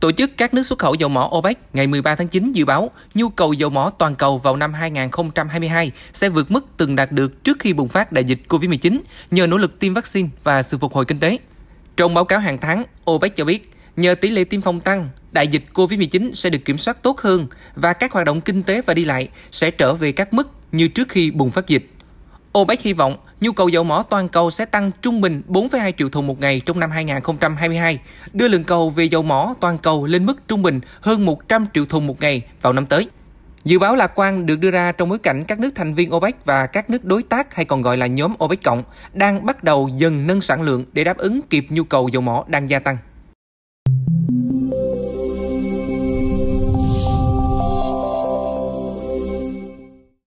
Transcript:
Tổ chức các nước xuất khẩu dầu mỏ OPEC ngày 13 tháng 9 dự báo nhu cầu dầu mỏ toàn cầu vào năm 2022 sẽ vượt mức từng đạt được trước khi bùng phát đại dịch COVID-19 nhờ nỗ lực tiêm vaccine và sự phục hồi kinh tế. Trong báo cáo hàng tháng, OPEC cho biết nhờ tỷ lệ tiêm phòng tăng, đại dịch COVID-19 sẽ được kiểm soát tốt hơn và các hoạt động kinh tế và đi lại sẽ trở về các mức như trước khi bùng phát dịch. OPEC hy vọng nhu cầu dầu mỏ toàn cầu sẽ tăng trung bình 4,2 triệu thùng một ngày trong năm 2022, đưa lượng cầu về dầu mỏ toàn cầu lên mức trung bình hơn 100 triệu thùng một ngày vào năm tới. Dự báo lạc quan được đưa ra trong bối cảnh các nước thành viên OPEC và các nước đối tác hay còn gọi là nhóm OPEC cộng đang bắt đầu dần nâng sản lượng để đáp ứng kịp nhu cầu dầu mỏ đang gia tăng.